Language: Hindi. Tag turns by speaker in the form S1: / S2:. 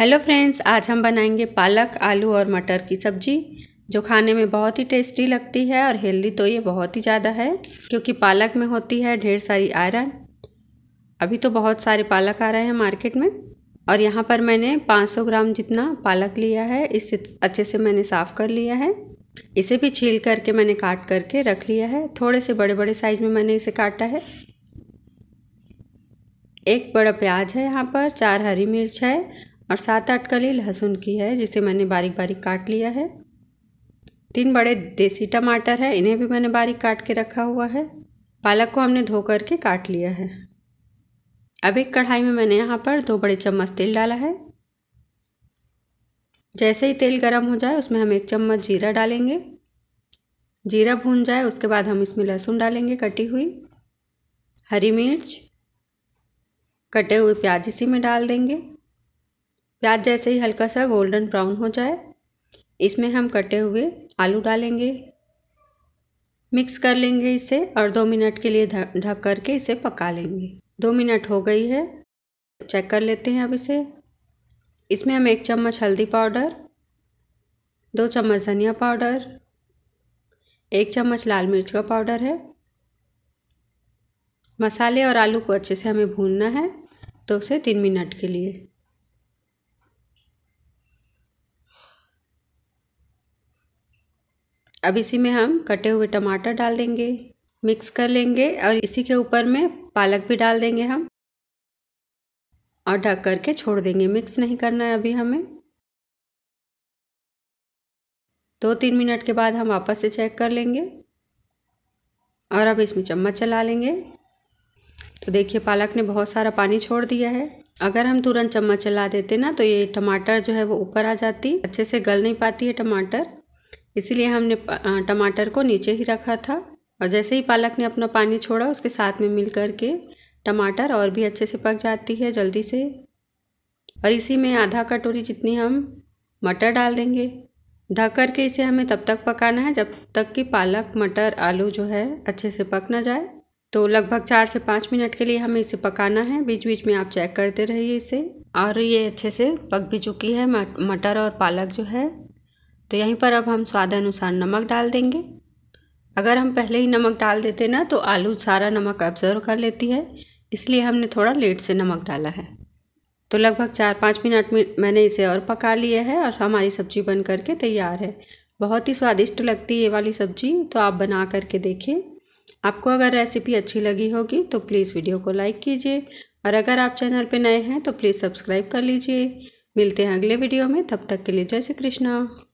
S1: हेलो फ्रेंड्स आज हम बनाएंगे पालक आलू और मटर की सब्जी जो खाने में बहुत ही टेस्टी लगती है और हेल्दी तो ये बहुत ही ज़्यादा है क्योंकि पालक में होती है ढेर सारी आयरन अभी तो बहुत सारे पालक आ रहे हैं मार्केट में और यहाँ पर मैंने 500 ग्राम जितना पालक लिया है इसे अच्छे से मैंने साफ़ कर लिया है इसे भी छील करके मैंने काट करके रख लिया है थोड़े से बड़े बड़े साइज़ में मैंने इसे काटा है एक बड़ा प्याज है यहाँ पर चार हरी मिर्च है और सात आठ कली लहसुन की है जिसे मैंने बारीक बारीक काट लिया है तीन बड़े देसी टमाटर है इन्हें भी मैंने बारीक काट के रखा हुआ है पालक को हमने धो करके काट लिया है अब एक कढ़ाई में मैंने यहाँ पर दो बड़े चम्मच तेल डाला है जैसे ही तेल गर्म हो जाए उसमें हम एक चम्मच जीरा डालेंगे जीरा भून जाए उसके बाद हम इसमें लहसुन डालेंगे कटी हुई हरी मिर्च कटे हुए प्याज इसी में डाल देंगे प्याज जैसे ही हल्का सा गोल्डन ब्राउन हो जाए इसमें हम कटे हुए आलू डालेंगे मिक्स कर लेंगे इसे और दो मिनट के लिए ढक करके इसे पका लेंगे दो मिनट हो गई है चेक कर लेते हैं अब इसे इसमें हम एक चम्मच हल्दी पाउडर दो चम्मच धनिया पाउडर एक चम्मच लाल मिर्च का पाउडर है मसाले और आलू को अच्छे से हमें भूनना है दो तो से तीन मिनट के लिए अब इसी में हम कटे हुए टमाटर डाल देंगे मिक्स कर लेंगे और इसी के ऊपर में पालक भी डाल देंगे हम और ढक करके छोड़ देंगे मिक्स नहीं करना है अभी हमें दो तीन मिनट के बाद हम वापस से चेक कर लेंगे और अब इसमें चम्मच चला लेंगे तो देखिए पालक ने बहुत सारा पानी छोड़ दिया है अगर हम तुरंत चम्मच चला देते ना तो ये टमाटर जो है वो ऊपर आ जाती अच्छे से गल नहीं पाती है टमाटर इसीलिए हमने टमाटर को नीचे ही रखा था और जैसे ही पालक ने अपना पानी छोड़ा उसके साथ में मिल कर के टमाटर और भी अच्छे से पक जाती है जल्दी से और इसी में आधा कटोरी जितनी हम मटर डाल देंगे ढक कर के इसे हमें तब तक पकाना है जब तक कि पालक मटर आलू जो है अच्छे से पक ना जाए तो लगभग चार से पाँच मिनट के लिए हमें इसे पकाना है बीच बीच में आप चेक करते रहिए इसे और ये अच्छे से पक भी चुकी है मटर और पालक जो है तो यहीं पर अब हम स्वाद अनुसार नमक डाल देंगे अगर हम पहले ही नमक डाल देते ना तो आलू सारा नमक ऑब्ज़र्व कर लेती है इसलिए हमने थोड़ा लेट से नमक डाला है तो लगभग चार पाँच मिनट में मैंने इसे और पका लिया है और हमारी सब्ज़ी बन करके तैयार है बहुत ही स्वादिष्ट लगती है ये वाली सब्ज़ी तो आप बना करके देखिए आपको अगर रेसिपी अच्छी लगी होगी तो प्लीज़ वीडियो को लाइक कीजिए और अगर आप चैनल पर नए हैं तो प्लीज़ सब्सक्राइब कर लीजिए मिलते हैं अगले वीडियो में तब तक के लिए जय श्री कृष्णा